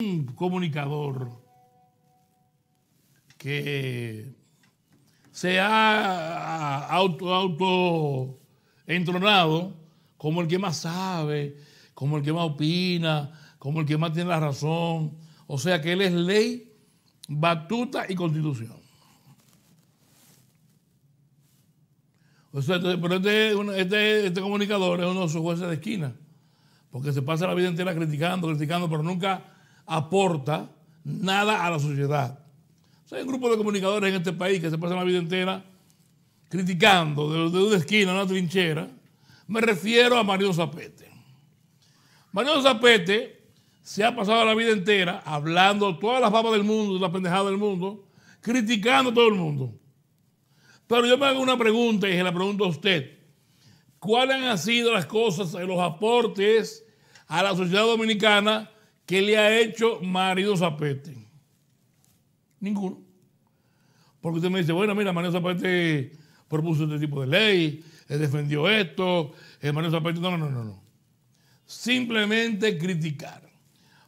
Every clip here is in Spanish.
un comunicador que se ha auto, auto entronado como el que más sabe, como el que más opina, como el que más tiene la razón. O sea que él es ley, batuta y constitución. Este, pero este, este, este comunicador es uno de sus jueces de esquina, porque se pasa la vida entera criticando, criticando, pero nunca aporta nada a la sociedad. hay un grupo de comunicadores en este país que se pasan la vida entera criticando desde de una esquina, una trinchera. Me refiero a Mario Zapete. Mario Zapete se ha pasado la vida entera hablando todas las papas del mundo, las pendejadas del mundo, criticando a todo el mundo. Pero yo me hago una pregunta y se la pregunto a usted. ¿Cuáles han sido las cosas, los aportes a la sociedad dominicana ¿Qué le ha hecho Marido Zapete? Ninguno. Porque usted me dice, bueno, mira, Mario Zapete propuso este tipo de ley, él defendió esto, Marido Zapete, no, no, no, no. Simplemente criticar.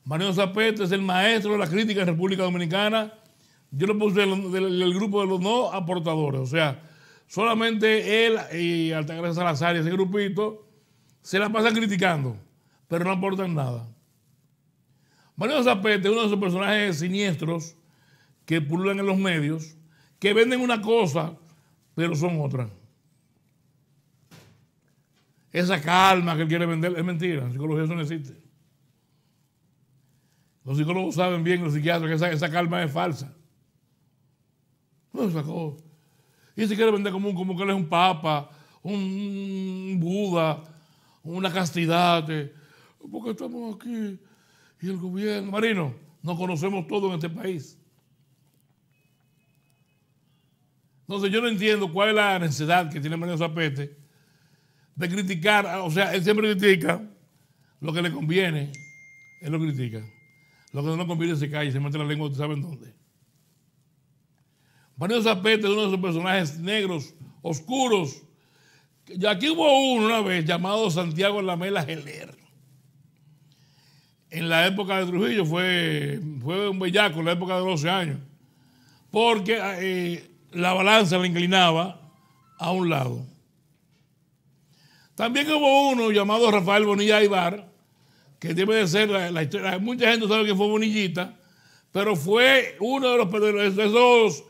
Mario Zapete es el maestro de la crítica en República Dominicana. Yo lo puse del, grupo de los no aportadores, o sea, solamente él y Altagracia Salazar y ese grupito se la pasan criticando, pero no aportan nada. Mario Zapete es uno de esos personajes siniestros que pululan en los medios, que venden una cosa, pero son otra. Esa calma que él quiere vender es mentira, en psicología eso no existe. Los psicólogos saben bien, los psiquiatras, que esa, calma es falsa. No cosa? Y si quiere vender como, un, como que él es un papa, un, un Buda, una castidad, porque estamos aquí y el gobierno. Marino, nos conocemos todo en este país. Entonces yo no entiendo cuál es la necesidad que tiene Marino Zapete de criticar, o sea, él siempre critica lo que le conviene, él lo critica. Lo que no le conviene se calla y se mete la lengua, saben dónde? Marino Zapete es uno de esos personajes negros, oscuros. Y aquí hubo uno una vez llamado Santiago Lamela Geler en la época de Trujillo fue, fue un bellaco, en la época de 12 años, porque eh, la balanza la inclinaba a un lado. También hubo uno llamado Rafael Bonilla Ibar, que debe de ser la, historia. Mucha gente sabe que fue Bonillita, pero fue uno de los esos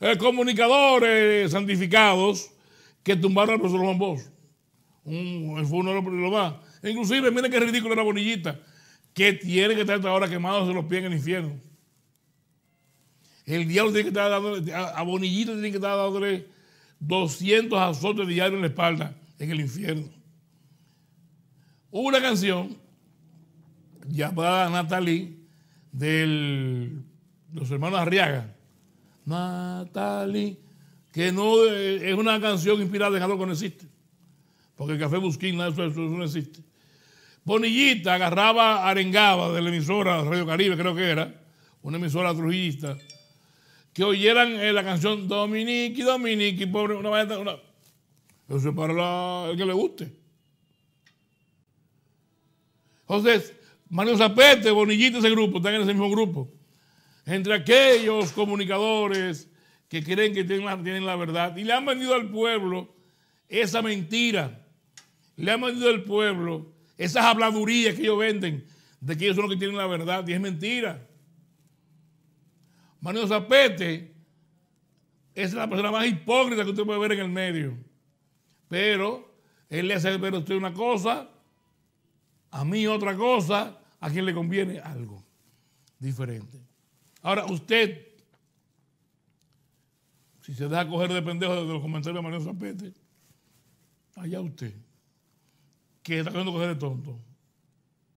eh, comunicadores santificados que tumbaron a profesor Juan fue uno de los, de más. Inclusive, miren qué ridículo era Bonillita que tiene que estar ahora quemados de los pies en el infierno. El diablo tiene que estar dándole, a Bonillito tiene que estar dándole 200 azotes diarios en la espalda en el infierno. Hubo una canción llamada Natalie de los hermanos Arriaga. Natalie, que no eh, es una canción inspirada en algo que no existe. Porque el café busquín, eso, eso no existe. Bonillita agarraba arengaba de la emisora Radio Caribe, creo que era, una emisora trujillista, que oyeran eh, la canción Dominique, Dominique, pobre, una vaina, Eso es para el que le guste. Entonces, Mario Zapete, Bonillita, ese grupo, están en ese mismo grupo. Entre aquellos comunicadores que creen que tienen la, tienen la verdad y le han vendido al pueblo esa mentira, le han vendido al pueblo esas habladurías que ellos venden de que ellos son los que tienen la verdad y es mentira. Manuel Zapete es la persona más hipócrita que usted puede ver en el medio. Pero él le hace ver a usted una cosa, a mí otra cosa, a quien le conviene algo diferente. Ahora, usted, si se deja coger de pendejo de los comentarios de Manuel Zapete, allá usted que está haciendo cosas de tonto.